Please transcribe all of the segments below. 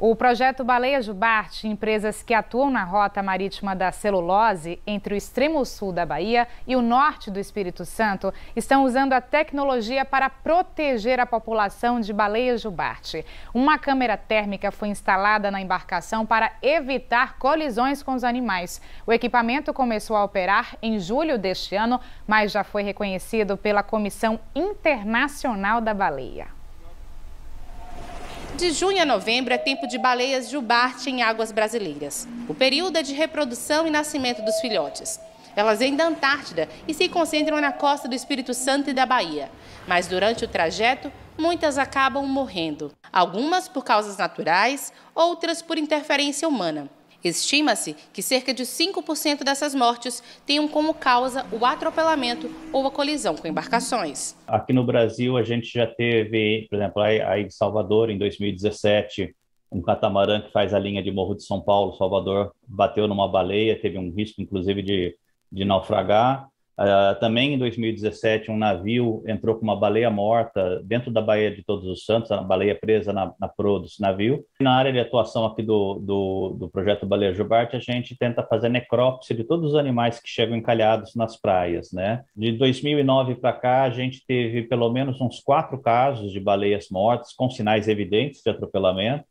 O projeto Baleia Jubarte, empresas que atuam na rota marítima da celulose entre o extremo sul da Bahia e o norte do Espírito Santo, estão usando a tecnologia para proteger a população de baleia jubarte. Uma câmera térmica foi instalada na embarcação para evitar colisões com os animais. O equipamento começou a operar em julho deste ano, mas já foi reconhecido pela Comissão Internacional da Baleia. De junho a novembro é tempo de baleias jubarte em águas brasileiras. O período é de reprodução e nascimento dos filhotes. Elas vêm da Antártida e se concentram na costa do Espírito Santo e da Bahia. Mas durante o trajeto, muitas acabam morrendo. Algumas por causas naturais, outras por interferência humana. Estima-se que cerca de 5% dessas mortes tenham como causa o atropelamento ou a colisão com embarcações. Aqui no Brasil, a gente já teve, por exemplo, aí em Salvador, em 2017, um catamarã que faz a linha de Morro de São Paulo, Salvador, bateu numa baleia, teve um risco, inclusive, de, de naufragar. Uh, também em 2017, um navio entrou com uma baleia morta dentro da Baía de Todos os Santos, a baleia presa na, na proa desse navio. Na área de atuação aqui do, do, do projeto Baleia Jubarte, a gente tenta fazer necrópsia de todos os animais que chegam encalhados nas praias. Né? De 2009 para cá, a gente teve pelo menos uns quatro casos de baleias mortas, com sinais evidentes de atropelamento,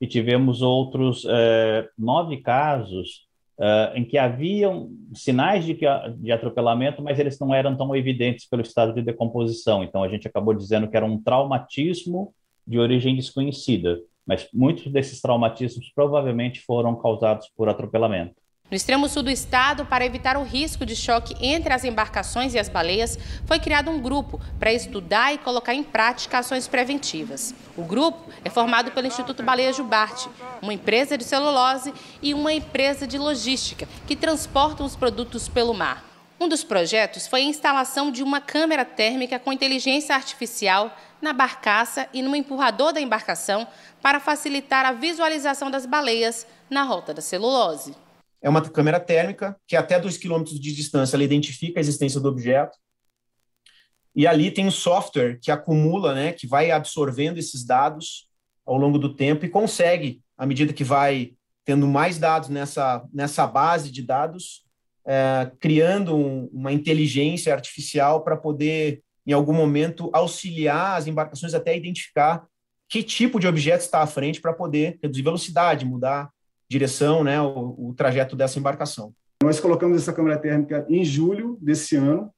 e tivemos outros é, nove casos uh, em que haviam sinais de, que, de atropelamento, mas eles não eram tão evidentes pelo estado de decomposição. Então, a gente acabou dizendo que era um traumatismo de origem desconhecida, mas muitos desses traumatismos provavelmente foram causados por atropelamento. No extremo sul do estado, para evitar o risco de choque entre as embarcações e as baleias, foi criado um grupo para estudar e colocar em prática ações preventivas. O grupo é formado pelo Instituto Baleia Jubarte, uma empresa de celulose e uma empresa de logística que transportam os produtos pelo mar. Um dos projetos foi a instalação de uma câmera térmica com inteligência artificial na barcaça e no empurrador da embarcação para facilitar a visualização das baleias na rota da celulose é uma câmera térmica que é até 2 km de distância ela identifica a existência do objeto. E ali tem um software que acumula, né, que vai absorvendo esses dados ao longo do tempo e consegue, à medida que vai tendo mais dados nessa, nessa base de dados, é, criando um, uma inteligência artificial para poder, em algum momento, auxiliar as embarcações até identificar que tipo de objeto está à frente para poder reduzir velocidade, mudar direção, né, o, o trajeto dessa embarcação. Nós colocamos essa câmera térmica em julho desse ano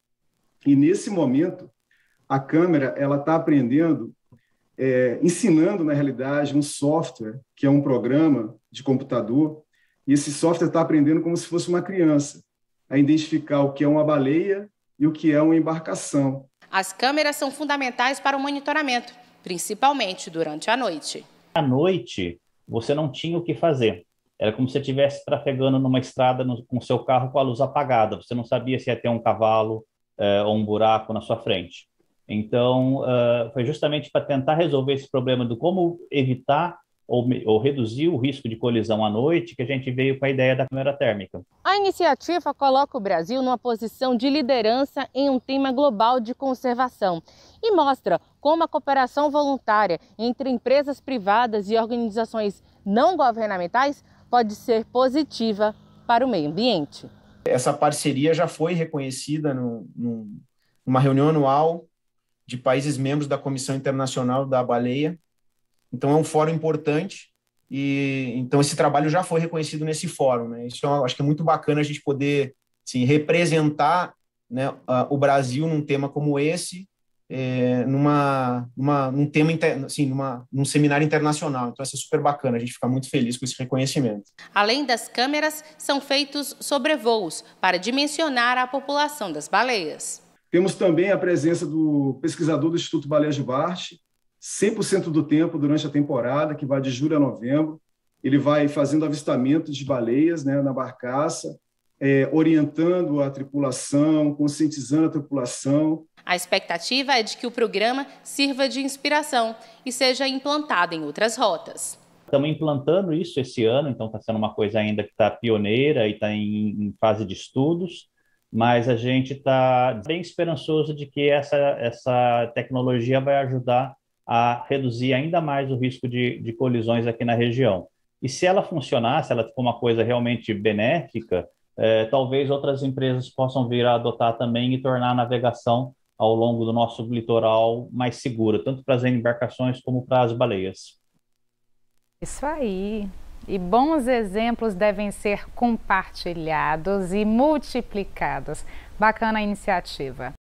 e nesse momento a câmera ela está aprendendo, é, ensinando na realidade um software que é um programa de computador e esse software está aprendendo como se fosse uma criança a identificar o que é uma baleia e o que é uma embarcação. As câmeras são fundamentais para o monitoramento, principalmente durante a noite. À noite, você não tinha o que fazer. Era como se você estivesse trafegando numa estrada no, com seu carro com a luz apagada. Você não sabia se ia ter um cavalo eh, ou um buraco na sua frente. Então, uh, foi justamente para tentar resolver esse problema do como evitar ou, ou, reduzir o risco de colisão à noite que a gente veio com a ideia da câmera térmica. A iniciativa coloca o Brasil numa posição de liderança em um tema global de conservação e mostra como a cooperação voluntária entre empresas privadas e organizações não governamentais pode ser positiva para o meio ambiente. Essa parceria já foi reconhecida numa reunião anual de países membros da Comissão Internacional da Baleia. Então é um fórum importante e então esse trabalho já foi reconhecido nesse fórum. Né? Isso é acho que é muito bacana a gente poder assim, representar né, o Brasil num tema como esse é, numa, numa, num tema inter, assim, numa, num seminário internacional. Então, isso é super bacana, a gente fica muito feliz com esse reconhecimento. Além das câmeras, são feitos sobrevoos para dimensionar a população das baleias. Temos também a presença do pesquisador do Instituto Baleia de Barte, 100% do tempo durante a temporada, que vai de julho a novembro. Ele vai fazendo avistamento de baleias né, na barcaça, é, orientando a tripulação, conscientizando a tripulação a expectativa é de que o programa sirva de inspiração e seja implantado em outras rotas. Estamos implantando isso esse ano, então está sendo uma coisa ainda que está pioneira e está em, em fase de estudos mas a gente está bem esperançoso de que essa, essa tecnologia vai ajudar a reduzir ainda mais o risco de, de colisões aqui na região. E se ela funcionar, se ela for uma coisa realmente benéfica, eh, talvez outras empresas possam vir a adotar também e tornar a navegação ao longo do nosso litoral mais segura, tanto para as embarcações como para as baleias. Isso aí. E bons exemplos devem ser compartilhados e multiplicados. Bacana a iniciativa.